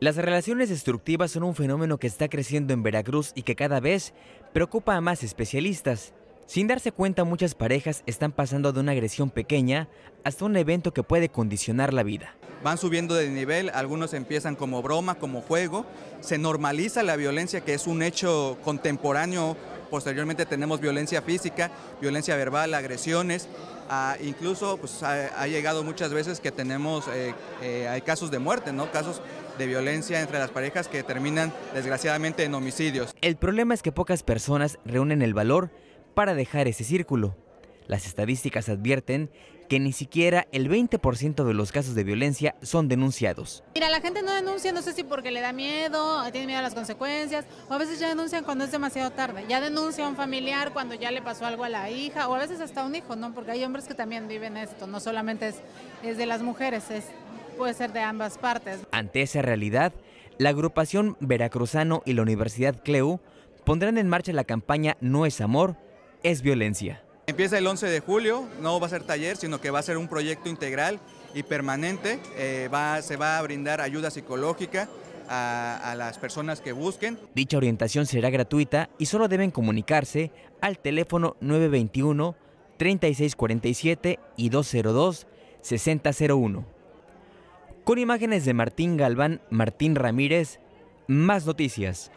Las relaciones destructivas son un fenómeno que está creciendo en Veracruz y que cada vez preocupa a más especialistas. Sin darse cuenta, muchas parejas están pasando de una agresión pequeña hasta un evento que puede condicionar la vida. Van subiendo de nivel, algunos empiezan como broma, como juego, se normaliza la violencia que es un hecho contemporáneo posteriormente tenemos violencia física, violencia verbal, agresiones, ah, incluso pues, ha, llegado muchas veces que tenemos, eh, eh, hay casos de muerte, ¿no? casos de violencia entre las parejas que terminan desgraciadamente en homicidios. El problema es que pocas personas reúnen el valor para dejar ese círculo. Las estadísticas advierten que ni siquiera el 20% de los casos de violencia son denunciados. Mira, la gente no denuncia, no sé si porque le da miedo, tiene miedo a las consecuencias, o a veces ya denuncian cuando es demasiado tarde. Ya denuncia a un familiar cuando ya le pasó algo a la hija, o a veces hasta a un hijo, ¿no? Porque hay hombres que también viven esto, no solamente es, de las mujeres, puede ser de ambas partes. Ante esa realidad, la agrupación Veracruzano y la Universidad Cleu pondrán en marcha la campaña No es amor, es violencia. Empieza el 11 de julio, no va a ser taller, sino que va a ser un proyecto integral y permanente. Eh, se va a brindar ayuda psicológica a, a las personas que busquen. Dicha orientación será gratuita y solo deben comunicarse al teléfono 921 3647 y 202 6001. Con imágenes de Martín Galván, Martín Ramírez, más noticias.